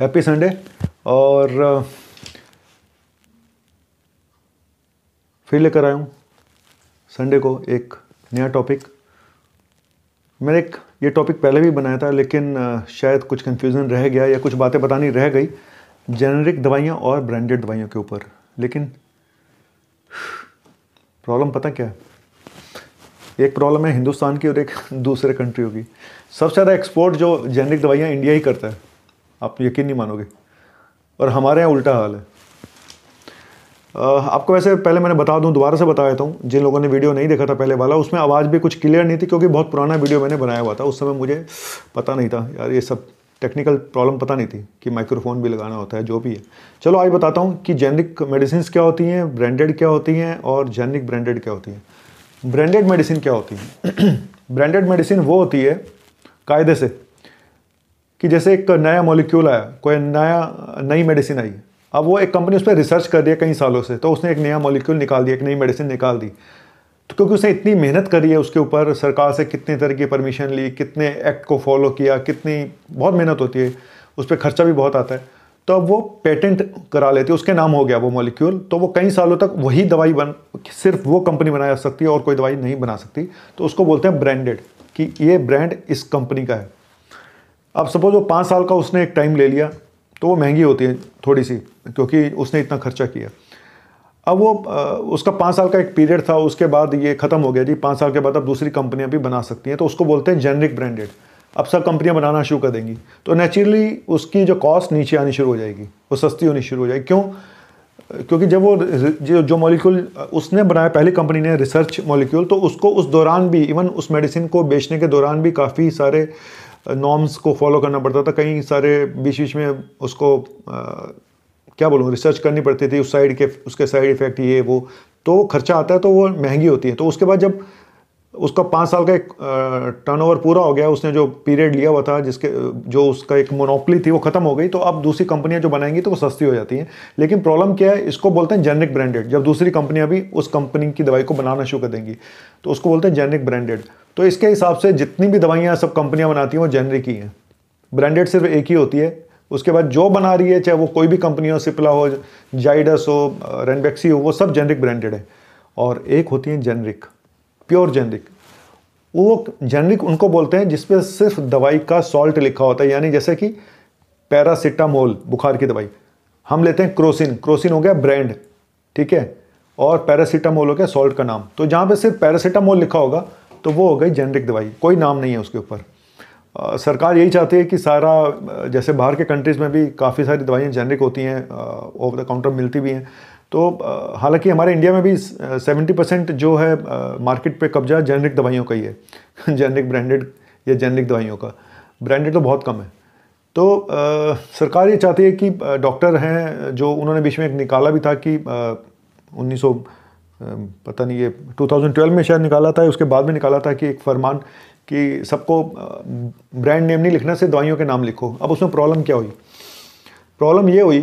happy Sunday और फिर लेकर आया हूँ संडे को एक नया टॉपिक मैंने एक ये टॉपिक पहले भी बनाया था लेकिन शायद कुछ कन्फ्यूज़न रह गया या कुछ बातें बतानी रह गई जेनरिक दवाइयाँ और ब्रांडेड दवाइयों के ऊपर लेकिन प्रॉब्लम पता क्या है एक प्रॉब्लम है हिंदुस्तान की और एक दूसरे कंट्रियों की सबसे ज़्यादा एक्सपोर्ट जो जेनरिक दवाइयाँ इंडिया ही करता है आप यकीन नहीं मानोगे और हमारे यहाँ उल्टा हाल है आपको वैसे पहले मैंने बता दूं दोबारा से बता देता हूँ जिन लोगों ने वीडियो नहीं देखा था पहले वाला उसमें आवाज़ भी कुछ क्लियर नहीं थी क्योंकि बहुत पुराना वीडियो मैंने बनाया हुआ था उस समय मुझे पता नहीं था यार ये सब टेक्निकल प्रॉब्लम पता नहीं थी कि माइक्रोफोन भी लगाना होता है जो भी है चलो आज बताता हूँ कि जेनरिक मेडिसिन क्या होती हैं ब्रांडेड क्या होती हैं और जेनरिक ब्रांडेड क्या होती हैं ब्रांडेड मेडिसिन क्या होती है ब्रांडेड मेडिसिन वो होती है कायदे से कि जैसे एक नया मॉलिक्यूल आया कोई नया नई मेडिसिन आई अब वो एक कंपनी उस पर रिसर्च कर रही है कई सालों से तो उसने एक नया मॉलिक्यूल निकाल दिया एक नई मेडिसिन निकाल दी तो क्योंकि उसने इतनी मेहनत करी है उसके ऊपर सरकार से कितने तरह की परमिशन ली कितने एक्ट को फॉलो किया कितनी बहुत मेहनत होती है उस पर खर्चा भी बहुत आता है तो अब वो पेटेंट करा लेती है उसके नाम हो गया वो मॉलिक्यूल तो वो कई सालों तक वही दवाई बन सिर्फ वो कंपनी बना सकती है और कोई दवाई नहीं बना सकती तो उसको बोलते हैं ब्रांडेड कि ये ब्रांड इस कंपनी का है अब सपोज वो पाँच साल का उसने एक टाइम ले लिया तो वो महंगी होती है थोड़ी सी क्योंकि उसने इतना खर्चा किया अब वो उसका पाँच साल का एक पीरियड था उसके बाद ये ख़त्म हो गया जी पाँच साल के बाद अब दूसरी कंपनियां भी बना सकती हैं तो उसको बोलते हैं जेनरिक ब्रांडेड अब सब कंपनियां बनाना शुरू कर देंगी तो नेचुरली उसकी जो कॉस्ट नीचे आनी शुरू हो जाएगी वो सस्ती होनी शुरू हो जाएगी क्यों क्योंकि जब वो जो जो मॉलिक्यूल उसने बनाया पहली कंपनी ने रिसर्च मॉलिक्यूल तो उसको उस दौरान भी इवन उस मेडिसिन को बेचने के दौरान भी काफ़ी सारे नॉर्म्स को फॉलो करना पड़ता था कई सारे बीच बीच में उसको आ, क्या बोलूँ रिसर्च करनी पड़ती थी उस साइड के उसके साइड इफ़ेक्ट ये वो तो खर्चा आता है तो वो महंगी होती है तो उसके बाद जब उसका पाँच साल का एक टर्नओवर पूरा हो गया उसने जो पीरियड लिया हुआ था जिसके जो उसका एक मोनोपली थी वो ख़त्म हो गई तो अब दूसरी कंपनियां जो बनाएंगी तो वो सस्ती हो जाती हैं लेकिन प्रॉब्लम क्या है इसको बोलते हैं जेनरिक ब्रांडेड जब दूसरी कंपनियां भी उस कंपनी की दवाई को बनाना शुरू कर देंगी तो उसको बोलते हैं जेनरिक ब्रांडेड तो इसके हिसाब से जितनी भी दवाइयाँ सब कंपनियाँ बनाती हैं वो जेनरिक ही हैं ब्रांडेड सिर्फ एक ही होती है उसके बाद जो बना रही है चाहे वो कोई भी कंपनी हो सिप्ला हो जाइडस हो रेनबैक्सी हो वो सब जेनरिक ब्रांडेड है और एक होती है जेनरिक प्योर जेनरिक वो जेनरिक उनको बोलते हैं जिसपे सिर्फ दवाई का सॉल्ट लिखा होता है यानी जैसे कि पैरासिटामोल बुखार की दवाई हम लेते हैं क्रोसिन क्रोसिन हो गया ब्रांड ठीक है और पैरासीटामोल हो गया सॉल्ट का नाम तो जहाँ पे सिर्फ पैरासीटामोल लिखा होगा तो वो हो गई जेनरिक दवाई कोई नाम नहीं है उसके ऊपर सरकार यही चाहती है कि सारा जैसे बाहर के कंट्रीज़ में भी काफ़ी सारी दवाइयाँ जेनरिक होती हैं ओवर द काउंटर मिलती भी हैं तो हालांकि हमारे इंडिया में भी 70 परसेंट जो है मार्केट पे कब्जा जेनरिक दवाइयों का ही है जेनरिक ब्रांडेड या जेनरिक दवाइयों का ब्रांडेड तो बहुत कम है तो आ, सरकार ये चाहती है कि डॉक्टर हैं जो उन्होंने बीच में एक निकाला भी था कि उन्नीस पता नहीं ये 2012 में शायद निकाला था उसके बाद में निकाला था कि एक फरमान कि सबको ब्रांड नेम नहीं लिखना सिर्फ दवाइयों के नाम लिखो अब उसमें प्रॉब्लम क्या हुई प्रॉब्लम ये हुई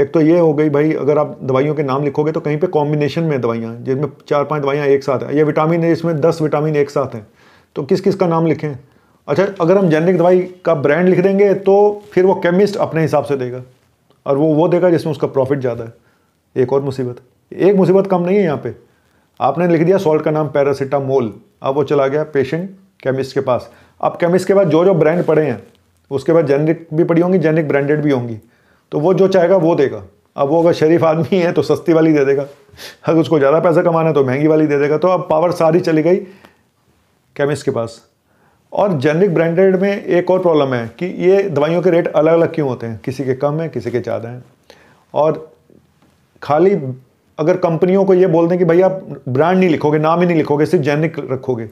एक तो ये हो गई भाई अगर आप दवाइयों के नाम लिखोगे तो कहीं पे कॉम्बिनेशन में दवाइयाँ जिसमें चार पांच दवाइयाँ एक साथ हैं या विटामिन है इसमें दस विटामिन एक साथ हैं तो किस किस का नाम लिखें अच्छा अगर हम जेनरिक दवाई का ब्रांड लिख देंगे तो फिर वो केमिस्ट अपने हिसाब से देगा और वो वो देगा जिसमें उसका प्रॉफिट ज़्यादा है एक और मुसीबत एक मुसीबत कम नहीं है यहाँ पे आपने लिख दिया सॉल्ट का नाम पैरासीटामोल अब वो चला गया पेशेंट केमिस्ट के पास अब केमिस्ट के पास जो जो ब्रांड पड़े हैं उसके बाद जेनरिक भी पड़ी होंगी जेनरिक ब्रांडेड भी होंगी तो वो जो चाहेगा वो देगा अब वो अगर शरीफ आदमी है तो सस्ती वाली दे देगा अगर उसको ज़्यादा पैसा कमाना है तो महंगी वाली दे देगा तो अब पावर सारी चली गई केमिस्ट के पास और जेनरिक ब्रांडेड में एक और प्रॉब्लम है कि ये दवाइयों के रेट अलग अलग क्यों होते हैं किसी के कम हैं किसी के ज़्यादा हैं और खाली अगर कंपनियों को ये बोल दें कि भाई आप ब्रांड नहीं लिखोगे नाम ही नहीं लिखोगे सिर्फ जेनरिक रखोगे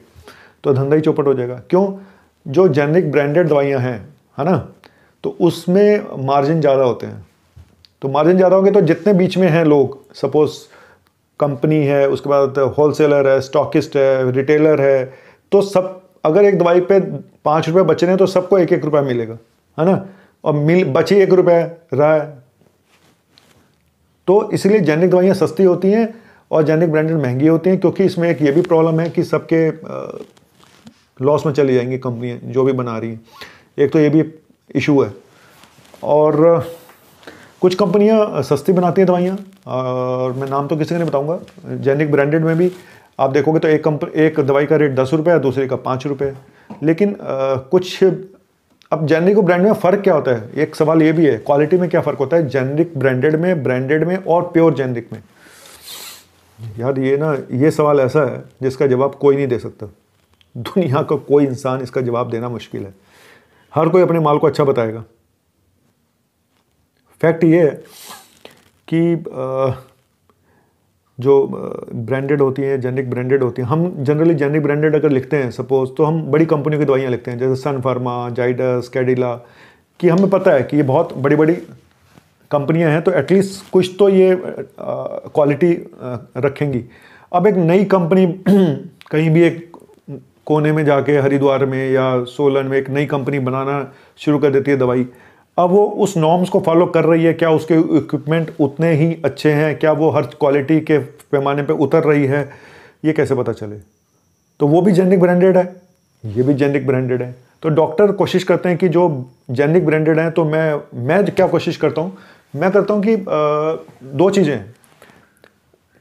तो धंधा ही चौपट हो जाएगा क्यों जो जेनरिक ब्रांडेड दवाइयाँ हैं है ना तो उसमें मार्जिन ज़्यादा होते हैं तो मार्जिन ज़्यादा होंगे तो जितने बीच में हैं लोग सपोज़ कंपनी है उसके बाद होलसेलर है स्टॉकिस्ट है रिटेलर है तो सब अगर एक दवाई पे पाँच रुपये बच रहे हैं तो सबको एक एक रुपया मिलेगा है ना और मिल बचे एक रुपये रहा है तो इसलिए जेनरिक दवाइयाँ सस्ती होती हैं और जेनरिक ब्रांडेड महंगी होती हैं क्योंकि इसमें एक ये भी प्रॉब्लम है कि सबके लॉस में चली जाएंगी कंपनियाँ जो भी बना रही हैं एक तो ये भी इशू है और कुछ कंपनियाँ सस्ती बनाती हैं दवाइयाँ और मैं नाम तो किसी का नहीं बताऊँगा जेनिक ब्रांडेड में भी आप देखोगे तो एक कंप एक दवाई का रेट दस रुपये है दूसरे का पाँच रुपये लेकिन आ, कुछ अब जेनरिक और ब्रांड में फ़र्क क्या होता है एक सवाल ये भी है क्वालिटी में क्या फ़र्क होता है जेनरिक ब्रांडेड में ब्रांडेड में और प्योर जेनरिक में यार ये ना ये सवाल ऐसा है जिसका जवाब कोई नहीं दे सकता दुनिया का कोई इंसान इसका जवाब देना मुश्किल है हर कोई अपने माल को अच्छा बताएगा फैक्ट ये है कि आ, जो ब्रांडेड होती हैं जेनरिक ब्रांडेड होती हैं हम जनरली जेनरिक ब्रांडेड अगर लिखते हैं सपोज़ तो हम बड़ी कंपनियों की दवाइयाँ लिखते हैं जैसे सन फार्मा जाइडस कैडिला कि हमें पता है कि ये बहुत बड़ी बड़ी कंपनियां हैं तो एटलीस्ट कुछ तो ये क्वालिटी रखेंगी अब एक नई कंपनी कहीं भी एक कोने में जाके हरिद्वार में या सोलन में एक नई कंपनी बनाना शुरू कर देती है दवाई अब वो उस नॉर्म्स को फॉलो कर रही है क्या उसके इक्विपमेंट उतने ही अच्छे हैं क्या वो हर क्वालिटी के पैमाने पे उतर रही है ये कैसे पता चले तो वो भी जेनरिक ब्रांडेड है ये भी जेनरिक ब्रांडेड है तो डॉक्टर कोशिश करते हैं कि जो जेनरिक ब्रांडेड हैं तो मैं मैं क्या कोशिश करता हूँ मैं करता हूँ कि आ, दो चीज़ें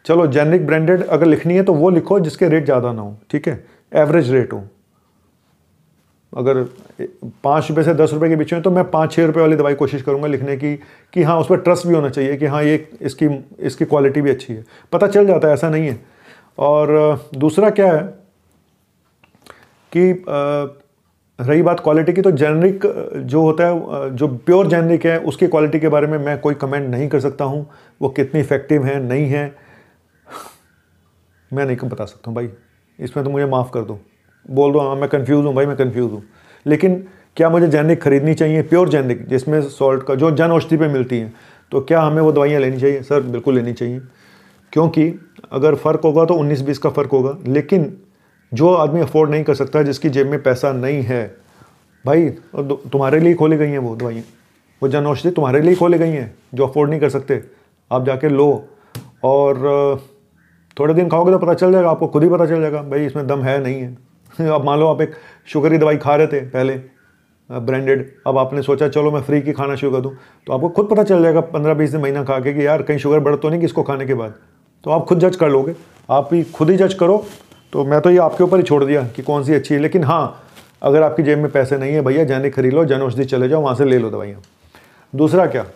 चलो जेनरिक ब्रांडेड अगर लिखनी है तो वो लिखो जिसके रेट ज़्यादा ना हो ठीक है एवरेज रेट हो अगर पाँच रुपये से दस रुपये के बीच में तो मैं पाँच छः रुपये वाली दवाई कोशिश करूँगा लिखने की कि हाँ उस पर ट्रस्ट भी होना चाहिए कि हाँ ये इसकी इसकी क्वालिटी भी अच्छी है पता चल जाता है ऐसा नहीं है और दूसरा क्या है कि रही बात क्वालिटी की तो जेनरिक जो होता है जो प्योर जेनरिक है उसकी क्वालिटी के बारे में मैं कोई कमेंट नहीं कर सकता हूँ वो कितनी इफ़ेक्टिव है नहीं है मैं नहीं बता सकता हूँ भाई इसमें तो मुझे माफ़ कर दो बोल दो हाँ मैं कन्फ्यूज़ हूँ भाई मैं कन्फ्यूज़ हूँ लेकिन क्या मुझे जैनिक खरीदनी चाहिए प्योर जैनिक जिसमें सॉल्ट का जो जन औषधि पर मिलती हैं तो क्या हमें वो दवाइयाँ लेनी चाहिए सर बिल्कुल लेनी चाहिए क्योंकि अगर फ़र्क होगा तो 19-20 का फ़र्क होगा लेकिन जो आदमी अफोर्ड नहीं कर सकता जिसकी जेब में पैसा नहीं है भाई तुम्हारे लिए खोली गई हैं वो दवाइयाँ वो जन औषधि तुम्हारे लिए खोली गई हैं जो अफोर्ड नहीं कर सकते आप जाके लो और थोड़े दिन खाओगे तो पता चल जाएगा आपको खुद ही पता चल जाएगा भाई इसमें दम है नहीं है अब मान लो आप एक शुगर की दवाई खा रहे थे पहले ब्रांडेड अब आपने सोचा चलो मैं फ्री की खाना शुरू कर दूँ तो आपको खुद पता चल जाएगा पंद्रह बीस दिन महीना खा के कि यार कहीं शुगर बढ़ तो नहीं कि इसको खाने के बाद तो आप खुद जज कर लोगे आप ही खुद ही जज करो तो मैं तो ये आपके ऊपर ही छोड़ दिया कि कौन सी अच्छी है लेकिन हाँ अगर आपकी जेब में पैसे नहीं है भैया जाने खरीद लो जन औषधि चले जाओ वहाँ से ले लो दवाइयाँ दूसरा क्या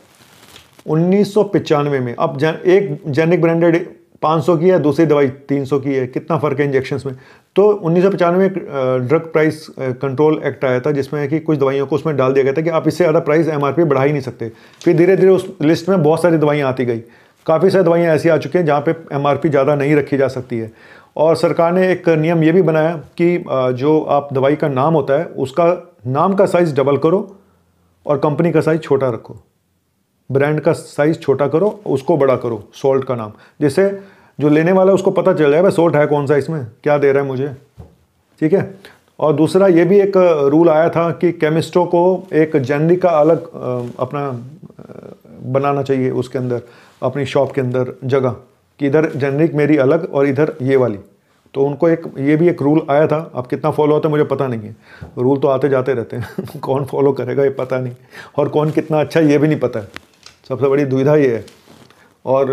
उन्नीस में अब जन एक जेनिक ब्रांडेड 500 की है दूसरी दवाई 300 की है कितना फ़र्क है इंजेक्शन में तो उन्नीस सौ पचानवे ड्रग प्राइस कंट्रोल एक्ट आया था जिसमें है कि कुछ दवाइयों को उसमें डाल दिया गया था कि आप इससे ज़्यादा प्राइस एम बढ़ा ही नहीं सकते फिर धीरे धीरे उस लिस्ट में बहुत सारी दवाइयाँ आती गई काफ़ी सारी दवाइयाँ ऐसी आ चुकी हैं जहाँ पर एम ज़्यादा नहीं रखी जा सकती है और सरकार ने एक नियम ये भी बनाया कि जो आप दवाई का नाम होता है उसका नाम का साइज़ डबल करो और कंपनी का साइज़ छोटा रखो ब्रांड का साइज़ छोटा करो उसको बड़ा करो सॉल्ट का नाम जैसे जो लेने वाला है उसको पता चल भाई सॉल्ट है कौन सा इसमें क्या दे रहा है मुझे ठीक है और दूसरा ये भी एक रूल आया था कि केमिस्टों को एक जेनरिक का अलग अपना बनाना चाहिए उसके अंदर अपनी शॉप के अंदर जगह कि इधर जेनरिक मेरी अलग और इधर ये वाली तो उनको एक ये भी एक रूल आया था अब कितना फॉलो होता है मुझे पता नहीं है रूल तो आते जाते रहते हैं कौन फॉलो करेगा ये पता नहीं और कौन कितना अच्छा है ये भी नहीं पता है सबसे बड़ी दुविधा ये है और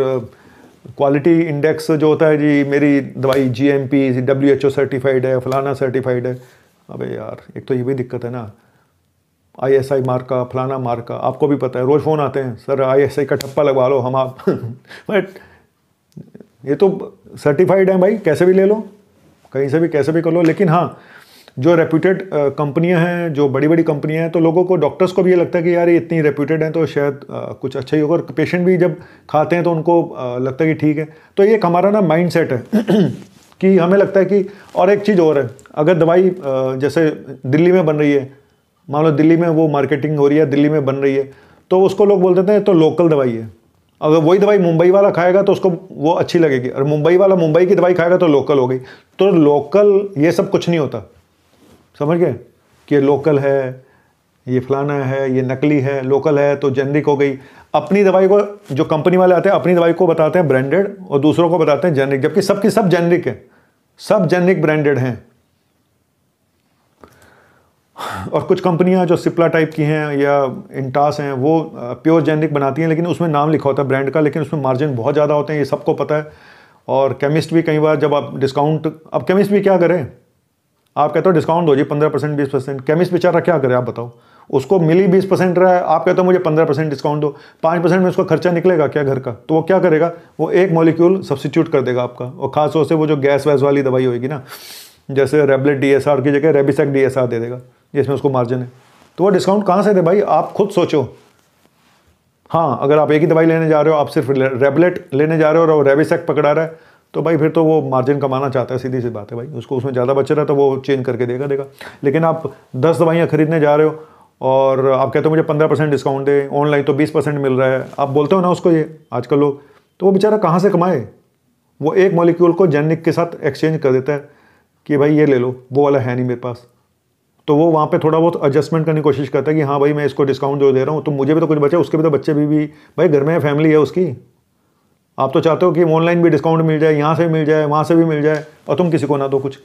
क्वालिटी इंडेक्स जो होता है जी मेरी दवाई G M P W H O certified है फलाना सर्टिफाइड है अबे यार एक तो ये भी दिक्कत है ना आई एस आई मार्क का फलाना मार्क का आपको भी पता है रोज़ फ़ोन आते हैं सर आई एस आई का ठप्पा लगवा लो हम आप बट ये तो सर्टिफाइड हैं भाई कैसे भी ले लो कहीं से भी कैसे भी कर लो लेकिन हाँ जो रेप्यूटेड कंपनियां uh, हैं जो बड़ी बड़ी कंपनियां हैं तो लोगों को डॉक्टर्स को भी ये लगता है कि यार ये इतनी रेप्यूटेड हैं तो शायद आ, uh, कुछ अच्छा ही होगा और पेशेंट भी जब खाते हैं तो उनको आ, uh, लगता है कि ठीक है तो ये एक हमारा ना माइंड सेट है कि हमें लगता है कि और एक चीज़ और है अगर दवाई जैसे दिल्ली में बन रही है मान लो दिल्ली में वो मार्केटिंग हो रही है दिल्ली में बन रही है तो उसको लोग बोल देते हैं तो लोकल दवाई है अगर वही दवाई मुंबई वाला खाएगा तो उसको वो अच्छी लगेगी और मुंबई वाला मुंबई की दवाई खाएगा तो लोकल हो गई तो लोकल ये सब कुछ नहीं होता समझ गए कि लोकल है ये फलाना है ये नकली है लोकल है तो जेनरिक हो गई अपनी दवाई को जो कंपनी वाले आते हैं अपनी दवाई को बताते हैं ब्रांडेड और दूसरों को बताते हैं जेनरिक जबकि सबकी सब जेनरिक है सब जेनरिक ब्रांडेड हैं और कुछ कंपनियां जो सिप्ला टाइप की हैं या इंटास हैं वो प्योर जेनरिक बनाती हैं लेकिन उसमें नाम लिखा होता है ब्रांड का लेकिन उसमें मार्जिन बहुत ज़्यादा होते हैं ये सबको पता है और केमिस्ट भी कई बार जब आप डिस्काउंट अब केमिस्ट भी क्या करें आप कहते हो डिस्काउंट दो जी पंद्रह परसेंट बीस परसेंट केमिस्ट बेचारा क्या करे आप बताओ उसको मिली बीस परसेंट रहा है आप कहते हो मुझे पंद्रह परसेंट डिस्काउंट दो पाँच परसेंट में उसका खर्चा निकलेगा क्या घर का तो वो क्या करेगा वो एक मॉलिक्यूल सब्सिट्यूट कर देगा आपका और खासतौर से वो जो गैस वैस वाली दवाई होगी ना जैसे रेबलेट डी की जगह रेबिसक डी दे देगा जिसमें उसको मार्जिन है तो वो डिस्काउंट कहाँ से दे भाई आप खुद सोचो हाँ अगर आप एक ही दवाई लेने जा रहे हो आप सिर्फ रेबलेट लेने जा रहे हो और रेबिसक पकड़ा रहा है तो भाई फिर तो वो मार्जिन कमाना चाहता है सीधी सी बात है भाई उसको उसमें ज़्यादा बच रहा तो वो चेंज करके देगा देगा लेकिन आप दस दवाइयाँ खरीदने जा रहे हो और आप कहते हो मुझे पंद्रह परसेंट डिस्काउंट दें ऑनलाइन तो बीस परसेंट मिल रहा है आप बोलते हो ना उसको ये आजकल लोग तो वो बेचारा कहाँ से कमाए वो एक मॉलिक्यूल को जेनिक के साथ एक्सचेंज कर देता है कि भाई ये ले लो वो वाला है नहीं मेरे पास तो वो वहाँ पे थोड़ा बहुत एडजस्टमेंट करने की कोशिश करता है कि हाँ भाई मैं इसको डिस्काउंट जो दे रहा हूँ तो मुझे भी तो कुछ बचा उसके भी तो बच्चे भी भी भाई घर में फैमिली है उसकी आप तो चाहते हो कि ऑनलाइन भी डिस्काउंट मिल जाए यहाँ से मिल जाए वहाँ से भी मिल जाए और तुम किसी को ना दो कुछ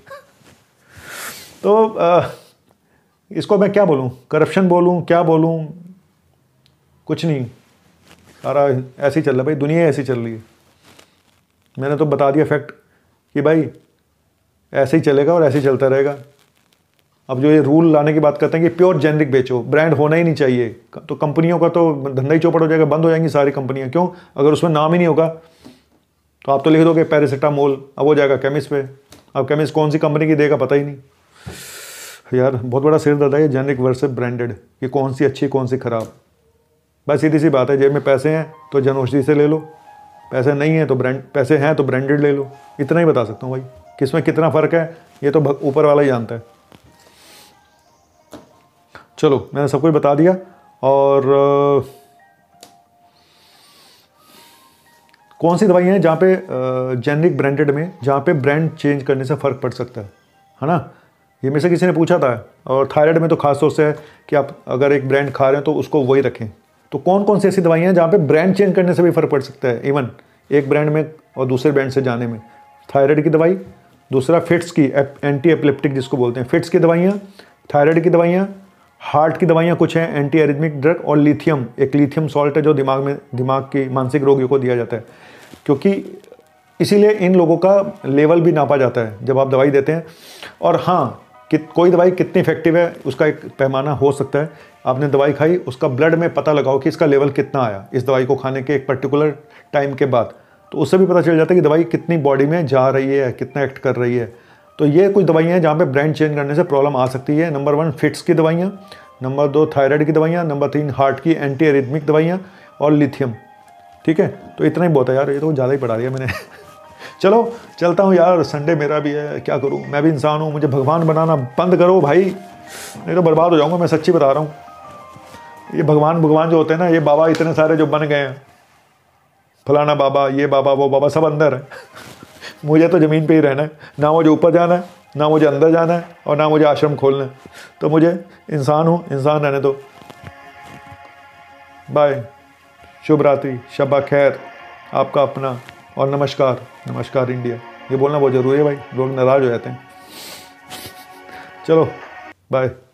तो आ, इसको मैं क्या बोलूँ करप्शन बोलूँ क्या बोलूँ कुछ नहीं सारा ऐसे ही चल रहा भाई दुनिया ऐसी चल रही है मैंने तो बता दिया फैक्ट कि भाई ऐसे ही चलेगा और ऐसे ही चलता रहेगा अब जो ये रूल लाने की बात करते हैं कि प्योर जेनरिक बेचो ब्रांड होना ही नहीं चाहिए तो कंपनियों का तो धंधा ही चौपट हो जाएगा बंद हो जाएंगी सारी कंपनियाँ क्यों अगर उसमें नाम ही नहीं होगा तो आप तो लिख दोगे पैरासीटामोल अब हो जाएगा केमिस्ट पे अब केमिस्ट कौन सी कंपनी की देगा पता ही नहीं यार बहुत बड़ा सिर दर्द है ये जेनरिक वर्सेस ब्रांडेड कि कौन सी अच्छी कौन सी ख़राब बस सीधी सी बात है जेब में पैसे हैं तो औषधि से ले लो पैसे नहीं है तो ब्रांड पैसे हैं तो ब्रांडेड ले लो इतना ही बता सकता हूँ भाई किसमें कितना फ़र्क है ये तो ऊपर वाला ही जानता है चलो मैंने सब कुछ बता दिया और कौन सी दवाइयाँ हैं जहाँ पे जेनरिक ब्रांडेड में जहाँ पे ब्रांड चेंज करने से फ़र्क पड़ सकता है है ना ये में से किसी ने पूछा था और थायराइड में तो खास तौर से है कि आप अगर एक ब्रांड खा रहे हैं तो उसको वही रखें तो कौन कौन सी ऐसी दवाइयाँ हैं जहाँ पे ब्रांड चेंज करने से भी फ़र्क पड़ सकता है इवन एक ब्रांड में और दूसरे ब्रांड से जाने में थायराइड की दवाई दूसरा फिट्स की एप, एंटी एपिलेप्टिक जिसको बोलते हैं फिट्स की दवाइयाँ थायराइड की दवाइयाँ हार्ट की दवाइयाँ कुछ हैं एंटी एरिथमिक ड्रग और लिथियम एक लिथियम सॉल्ट है जो दिमाग में दिमाग की मानसिक रोगियों को दिया जाता है क्योंकि इसीलिए इन लोगों का लेवल भी नापा जाता है जब आप दवाई देते हैं और हाँ कि कोई दवाई कितनी इफेक्टिव है उसका एक पैमाना हो सकता है आपने दवाई खाई उसका ब्लड में पता लगाओ कि इसका लेवल कितना आया इस दवाई को खाने के एक पर्टिकुलर टाइम के बाद तो उससे भी पता चल जाता है कि दवाई कितनी बॉडी में जा रही है कितना एक्ट कर रही है तो ये कुछ दवाइयाँ हैं जहाँ पे ब्रांड चेंज करने से प्रॉब्लम आ सकती है नंबर वन फिट्स की दवाइयाँ नंबर दो थायराइड की दवाइयाँ नंबर तीन हार्ट की एंटी एरिथमिक दवाइयाँ और लिथियम ठीक है तो इतना ही बहुत है यार ये तो ज़्यादा ही पढ़ा दिया मैंने चलो चलता हूँ यार संडे मेरा भी है क्या करूँ मैं भी इंसान हूँ मुझे भगवान बनाना बंद करो भाई नहीं तो बर्बाद हो जाऊँगा मैं सच्ची बता रहा हूँ ये भगवान भगवान जो होते हैं ना ये बाबा इतने सारे जो बन गए हैं फलाना बाबा ये बाबा वो बाबा सब अंदर है मुझे तो ज़मीन पे ही रहना है ना मुझे ऊपर जाना है ना मुझे अंदर जाना है और ना मुझे आश्रम खोलना है तो मुझे इंसान हूँ इंसान रहने दो बाय शुभ रात्रि शबा खैर आपका अपना और नमस्कार नमस्कार इंडिया ये बोलना बहुत ज़रूरी है भाई लोग नाराज़ हो जाते हैं चलो बाय